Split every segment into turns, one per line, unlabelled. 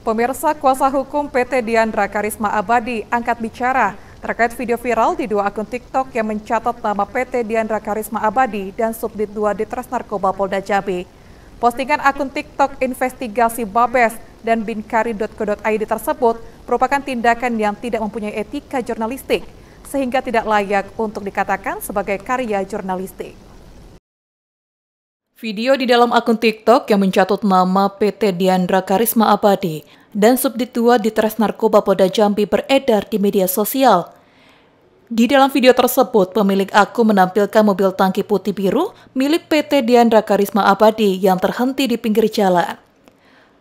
Pemirsa kuasa hukum PT Diandra Karisma Abadi angkat bicara terkait video viral di dua akun TikTok yang mencatat nama PT Diandra Karisma Abadi dan Subdit 2 Ditres Narkoba Polda Jambi. Postingan akun TikTok investigasi Babes dan binkari.co.id tersebut merupakan tindakan yang tidak mempunyai etika jurnalistik, sehingga tidak layak untuk dikatakan sebagai karya jurnalistik. Video di dalam akun TikTok yang mencatut nama PT Diandra Karisma Abadi dan Subdit 2 di Tres Narkoba Polda Jambi beredar di media sosial. Di dalam video tersebut, pemilik akun menampilkan mobil tangki putih biru milik PT Diandra Karisma Abadi yang terhenti di pinggir jalan.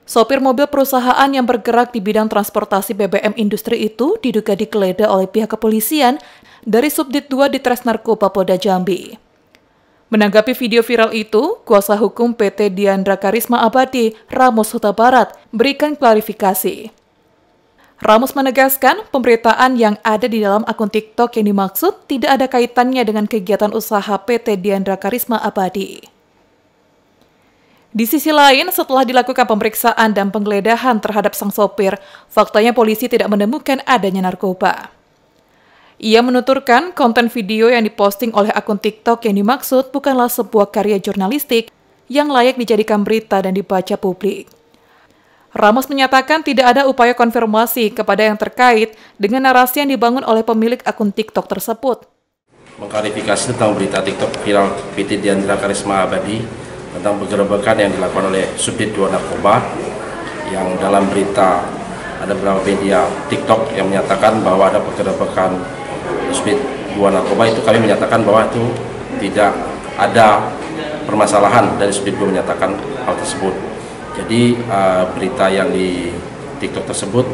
Sopir mobil perusahaan yang bergerak di bidang transportasi BBM industri itu diduga dikelola oleh pihak kepolisian dari Subdit 2 di Tres Narkoba Polda Jambi. Menanggapi video viral itu, kuasa hukum PT Diandra Karisma Abadi, Ramos Huta Barat, berikan klarifikasi. Ramos menegaskan pemberitaan yang ada di dalam akun TikTok yang dimaksud tidak ada kaitannya dengan kegiatan usaha PT Diandra Karisma Abadi. Di sisi lain, setelah dilakukan pemeriksaan dan penggeledahan terhadap sang sopir, faktanya polisi tidak menemukan adanya narkoba. Ia menuturkan konten video yang diposting oleh akun TikTok yang dimaksud bukanlah sebuah karya jurnalistik yang layak dijadikan berita dan dibaca publik. Ramos menyatakan tidak ada upaya konfirmasi kepada yang terkait dengan narasi yang dibangun oleh pemilik akun TikTok tersebut.
Mengklarifikasi tentang berita TikTok viral PT Diandra Karisma Abadi tentang penggerebekan yang dilakukan oleh subdit dua narkoba yang dalam berita ada beberapa media TikTok yang menyatakan bahwa ada penggerebekan Speed dua narkoba itu kami menyatakan bahwa itu tidak ada permasalahan dari Speed dua menyatakan hal tersebut. Jadi uh, berita yang di TikTok tersebut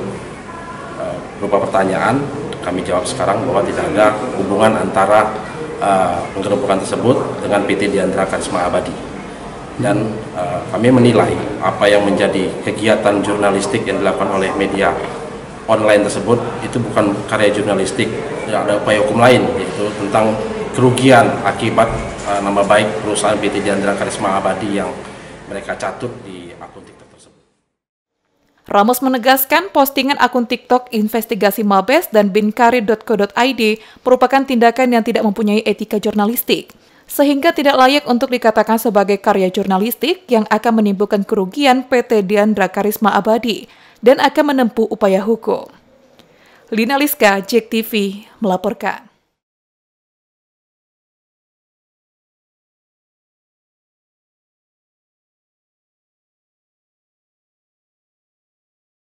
uh, berupa pertanyaan kami jawab sekarang bahwa tidak ada hubungan antara uh, tersebut dengan PT Diandra Karisma Abadi. Dan uh, kami menilai apa yang menjadi kegiatan jurnalistik yang dilakukan oleh media online tersebut itu bukan karya jurnalistik tidak ya, ada upaya hukum lain yaitu tentang kerugian akibat uh, nama baik perusahaan PT Jandra Karisma Abadi yang mereka catut di akun TikTok tersebut.
Ramos menegaskan postingan akun TikTok investigasi Mabes dan binkari.co.id merupakan tindakan yang tidak mempunyai etika jurnalistik sehingga tidak layak untuk dikatakan sebagai karya jurnalistik yang akan menimbulkan kerugian PT Diandra Karisma Abadi dan akan menempuh upaya hukum. Lina Liska, JEK TV, melaporkan.